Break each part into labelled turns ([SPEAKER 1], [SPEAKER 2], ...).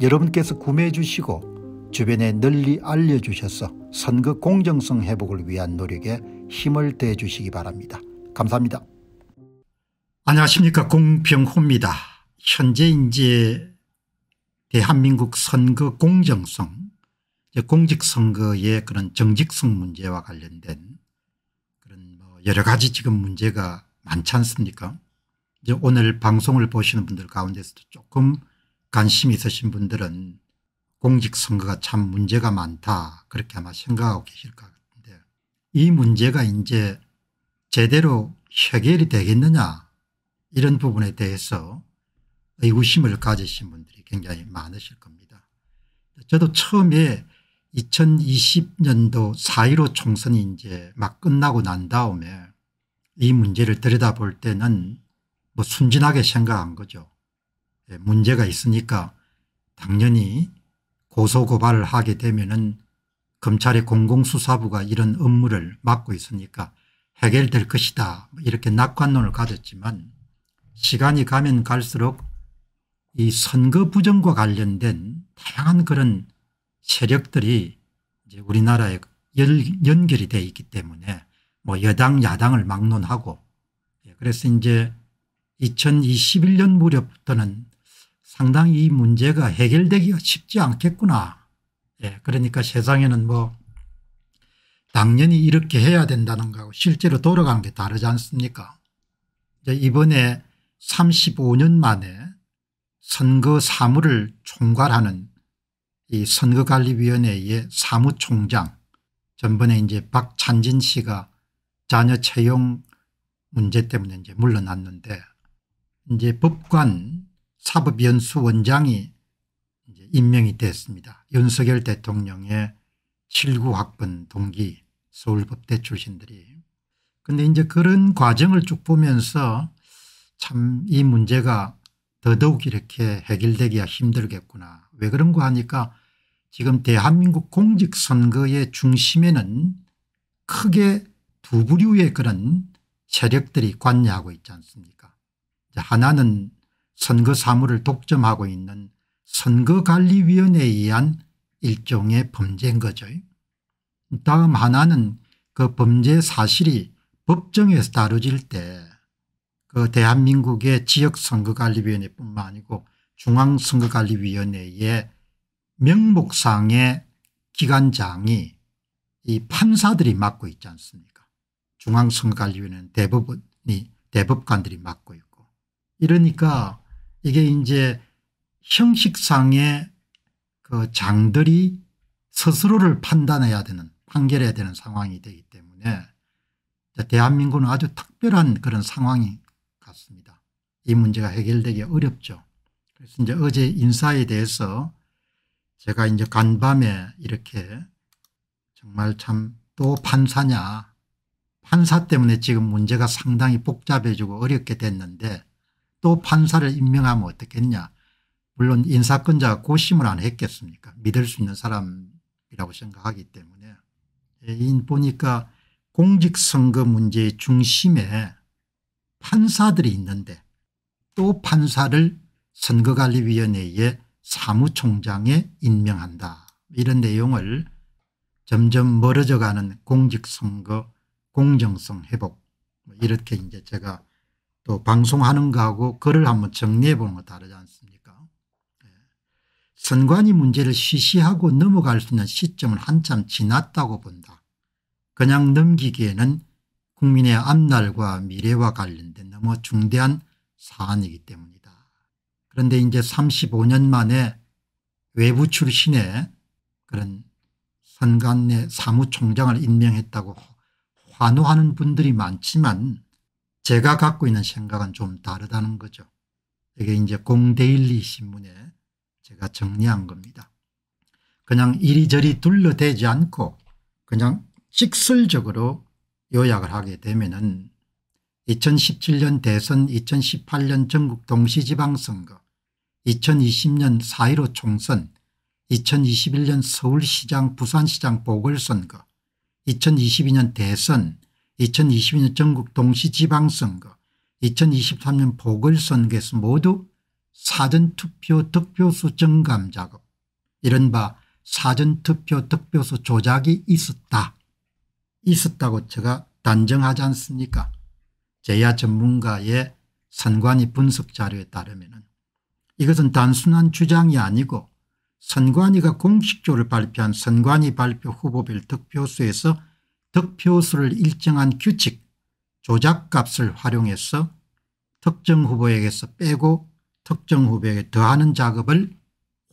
[SPEAKER 1] 여러분께서 구매해 주시고 주변에 널리 알려주셔서 선거 공정성 회복을 위한 노력에 힘을 대해 주시기 바랍니다. 감사합니다. 안녕하십니까 공병호입니다. 현재 이제 대한민국 선거 공정성 공직선거의 그런 정직성 문제와 관련된 그런 뭐 여러 가지 지금 문제가 많지 않습니까 이제 오늘 방송을 보시는 분들 가운데서도 조금 관심 있으신 분들은 공직선거가 참 문제가 많다 그렇게 아마 생각하고 계실 것 같은데 이 문제가 이제 제대로 해결이 되겠느냐 이런 부분에 대해서 의구심을 가지신 분들이 굉장히 많으실 겁니다. 저도 처음에 2020년도 4.15 총선이 이제 막 끝나고 난 다음에 이 문제를 들여다볼 때는 뭐 순진하게 생각한 거죠. 예, 문제가 있으니까 당연히 고소고발을 하게 되면은 검찰의 공공수사부가 이런 업무를 맡고 있으니까 해결될 것이다 뭐 이렇게 낙관론을 가졌지만 시간이 가면 갈수록 이 선거 부정과 관련된 다양한 그런 세력들이 이제 우리나라에 연, 연결이 돼 있기 때문에 뭐 여당 야당을 막론하고 예, 그래서 이제 2021년 무렵부터는 상당히 이 문제가 해결되기가 쉽지 않겠구나. 예, 그러니까 세상에는 뭐 당연히 이렇게 해야 된다는 거하고 실제로 돌아가는 게 다르지 않습니까? 이번에 35년 만에 선거 사무를 총괄하는 이 선거관리위원회의 사무총장 전번에 이제 박찬진 씨가 자녀 채용 문제 때문에 이제 물러났는데 이제 법관 사법연수원장이 임명이 됐습니다. 윤석열 대통령의 7구 학번 동기 서울법대 출신들이 근데 이제 그런 과정을 쭉 보면서 참 이 문제가 더더욱 이렇게 해결되기가 힘들겠구나. 왜 그런가 하니까 지금 대한민국 공직선거의 중심에는 크게 두 부류의 그런 세력들이 관여하고 있지 않습니까 하나는 선거 사무를 독점하고 있는 선거관리위원회에 의한 일종의 범죄인 거죠. 다음 하나는 그 범죄 사실이 법정에서 다뤄질 때 그 대한민국의 지역선거관리위원회뿐만 아니고 중앙선거관리위원회의 명목상의 기관장이 이 판사들이 맡고 있지 않습니까 중앙선거관리위원회는 대법원이 대법관들이 맡고 있고 이러니까 이게 이제 형식상의 그 장들이 스스로를 판단해야 되는 판결해야 되는 상황이 되기 때문에 대한민국은 아주 특별한 그런 상황이 같습니다. 이 문제가 해결되기 어렵죠. 그래서 이제 어제 인사에 대해서 제가 이제 간밤에 이렇게 정말 참 또 판사냐 판사 때문에 지금 문제가 상당히 복잡해지고 어렵게 됐는데 또 판사를 임명하면 어떻겠냐 물론 인사권자가 고심을 안 했겠습니까 믿을 수 있는 사람이라고 생각하기 때문에 예, 이 보니까 공직선거 문제의 중심에 판사들이 있는데 또 판사를 선거관리위원회의 사무총장에 임명한다 이런 내용을 점점 멀어져가는 공직선거 공정성 회복 뭐 이렇게 이제 제가 또 방송하는 거하고 글을 한번 정리해 보는 거 다르지 않습니까 예. 선관위 문제를 시시하고 넘어갈 수 있는 시점은 한참 지났다고 본다. 그냥 넘기기에는 국민의 앞날과 미래와 관련된 너무 중대한 사안이기 때문이다. 그런데 이제 35년 만에 외부 출신의 그런 선관위 사무총장을 임명했다고 환호하는 분들이 많지만 제가 갖고 있는 생각은 좀 다르다는 거죠. 이게 이제 공데일리 신문에 제가 정리한 겁니다. 그냥 이리저리 둘러대지 않고 그냥 직설적으로 요약을 하게 되면은 2017년 대선 2018년 전국 동시지방선거 2020년 4.15 총선 2021년 서울시장 부산시장 보궐선거 2022년 대선 2022년 전국 동시지방선거 2023년 보궐선거에서 모두 사전투표 득표수 증감 작업 이른바 사전투표 득표수 조작이 있었다. 있었다고 제가 단정하지 않습니까 제야 전문가의 선관위 분석 자료에 따르면 이것은 단순한 주장이 아니고 선관위가 공식적으로 발표한 선관위 발표 후보별 득표수에서 득표수를 일정한 규칙 조작값을 활용해서 특정 후보에게서 빼고 특정 후보에게 더하는 작업을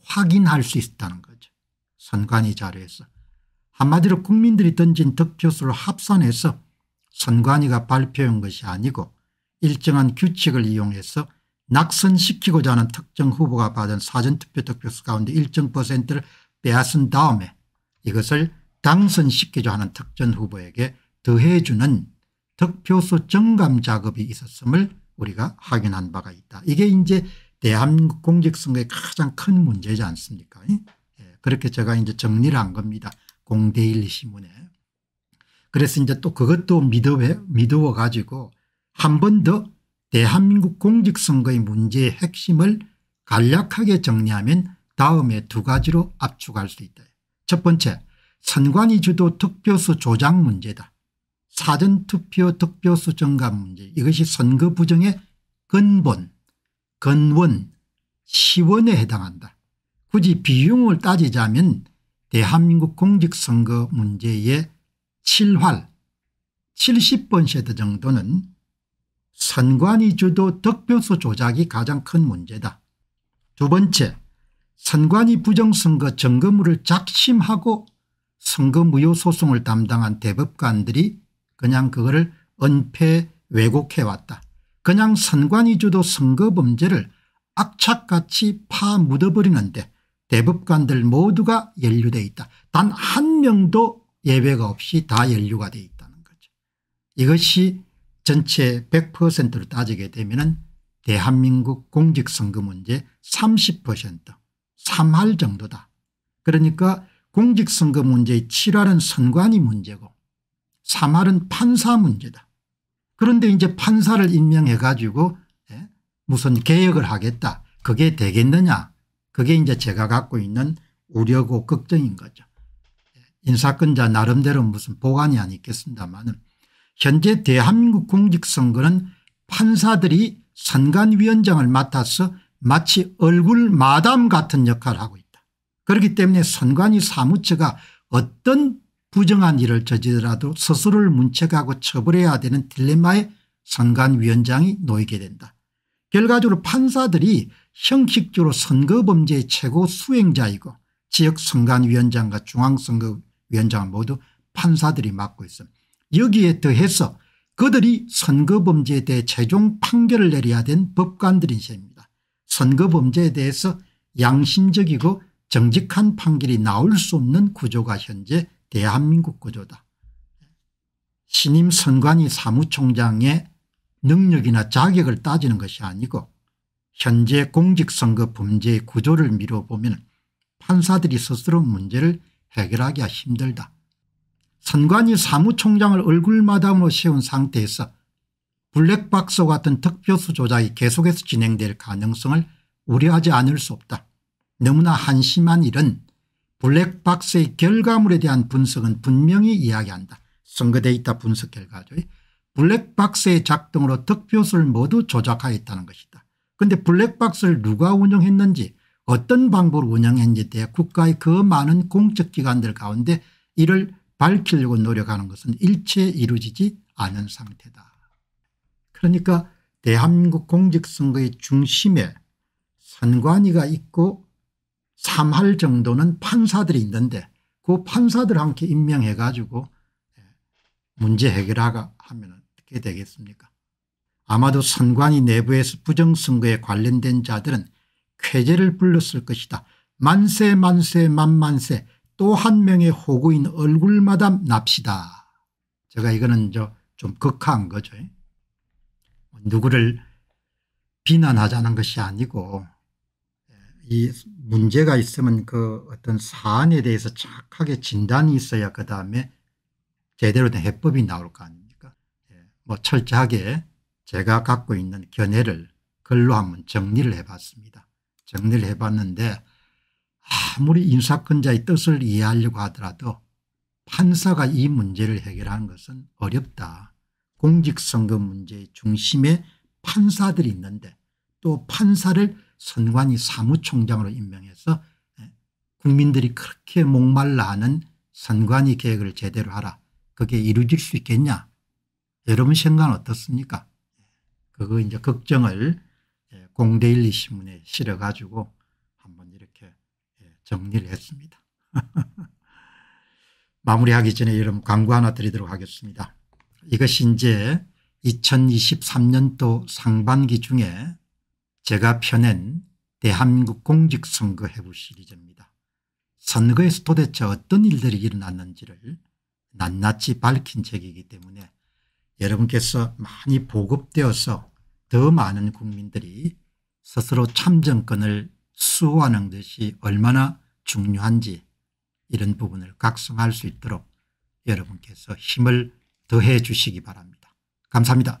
[SPEAKER 1] 확인할 수 있다는 거죠. 선관위 자료에서. 한마디로 국민들이 던진 득표수를 합산해서 선관위가 발표한 것이 아니고 일정한 규칙을 이용해서 낙선시키고자 하는 특정 후보가 받은 사전투표 득표수 가운데 일정 퍼센트를 빼앗은 다음에 이것을 당선시키려 하는 특전 후보에게 더해주는 득표수 정감 작업이 있었음을 우리가 확인한 바가 있다. 이게 이제 대한민국 공직선거의 가장 큰 문제지 않습니까 예, 그렇게 제가 이제 정리를 한 겁니다. 공대일 신문에. 그래서 이제 또 그것도 믿어, 믿어 가지고 한 번 더 대한민국 공직선거의 문제의 핵심을 간략하게 정리하면 다음에 두 가지로 압축할 수 있다. 첫 번째 선관위 주도 특표수 조작 문제다. 사전투표 특표수 증감 문제 이것이 선거 부정의 근본 근원 시원에 해당한다. 굳이 비용을 따지자면 대한민국 공직선거 문제의 7활 70번세트 정도는 선관위 주도 득표수 조작이 가장 큰 문제다. 두 번째 선관위 부정선거 점검을 작심하고 선거 무효 소송을 담당한 대법관들이 그냥 그거를 은폐 왜곡해왔다. 그냥 선관위주도 선거 범죄를 악착같이 파 묻어버리는데 대법관들 모두가 연루돼 있다. 단 한 명도 예외가 없이 다 연루가 돼 있다는 거죠. 이것이 전체 100%를 따지게 되면 대한민국 공직선거 문제 30% 3할 정도다. 그러니까 공직선거 문제의 7화는 선관위 문제고 3알은 판사 문제다. 그런데 이제 판사를 임명해 가지고 예, 무슨 개혁을 하겠다. 그게 되겠느냐. 그게 이제 제가 갖고 있는 우려고 걱정인 거죠. 예, 인사권자 나름대로 무슨 보관이 아니겠습니다만 현재 대한민국 공직선거는 판사들이 선관위원장을 맡아서 마치 얼굴 마담 같은 역할을 하고 있다. 그렇기 때문에 선관위 사무처가 어떤 부정한 일을 저지더라도 스스로를 문책하고 처벌해야 되는 딜레마에 선관위원장이 놓이게 된다. 결과적으로 판사들이 형식적으로 선거범죄의 최고 수행자이고 지역 선관위원장과 중앙선거위원장을 모두 판사들이 맡고 있습니다. 여기에 더해서 그들이 선거범죄에 대해 최종 판결을 내려야 된 법관들인 셈입니다. 선거범죄에 대해서 양심적이고 정직한 판결이 나올 수 없는 구조가 현재 대한민국 구조다. 신임 선관위 사무총장의 능력이나 자격을 따지는 것이 아니고 현재 공직선거 범죄의 구조를 미뤄보면 판사들이 스스로 문제를 해결하기가 힘들다. 선관위 사무총장을 얼굴마담으로 세운 상태에서 블랙박스 같은 특별수조작이 계속해서 진행될 가능성을 우려하지 않을 수 없다. 너무나 한심한 일은 블랙박스의 결과물에 대한 분석은 분명히 이야기한다. 선거 데이터 분석 결과죠. 블랙박스의 작동으로 득표수를 모두 조작하였다는 것이다. 그런데 블랙박스를 누가 운영했는지 어떤 방법으로 운영했는지에 대해 국가의 그 많은 공적기관들 가운데 이를 밝히려고 노력하는 것은 일체 이루어지지 않은 상태다. 그러니까 대한민국 공직선거의 중심에 선관위가 있고 3할 정도는 판사들이 있는데 그 판사들 함께 임명해 가지고 예, 문제 해결하가 하면 어떻게 되겠습니까 아마도 선관위 내부에서 부정선거에 관련된 자들은 쾌제를 불렀을 것이다. 만세 만세 만만세 또 한 명의 호구인 얼굴마담 납시다. 제가 이거는 좀극한 거죠. 뭐 누구를 비난하자는 것이 아니고 이 문제가 있으면 그 어떤 사안에 대해서 착하게 진단이 있어야 그 다음에 제대로 된 해법이 나올 거 아닙니까 예. 뭐 철저하게 제가 갖고 있는 견해를 글로 한번 정리를 해봤습니다. 정리를 해봤는데 아무리 인사권자의 뜻을 이해하려고 하더라도 판사가 이 문제를 해결하는 것은 어렵다. 공직선거 문제의 중심에 판사들이 있는데 또 판사를 선관위 사무총장으로 임명해서 예, 국민들이 그렇게 목말라하는 선관위 계획을 제대로 하라. 그게 이루어질 수 있겠냐. 여러분 생각은 어떻습니까? 예, 그거 이제 걱정을 예, 공대일리 신문에 실어가지고 한번 이렇게 정리를 했습니다. 마무리하기 전에 여러분 광고 하나 드리도록 하겠습니다. 이것이 이제 2023년도 상반기 중에 제가 펴낸 대한민국 공직선거 해부 시리즈입니다. 선거에서 도대체 어떤 일들이 일어났는지를 낱낱이 밝힌 책이기 때문에 여러분께서 많이 보급되어서 더 많은 국민들이 스스로 참정권을 수호하는 것이 얼마나 중요한지 이런 부분을 각성할 수 있도록 여러분께서 힘을 더해 주시기 바랍니다. 감사합니다.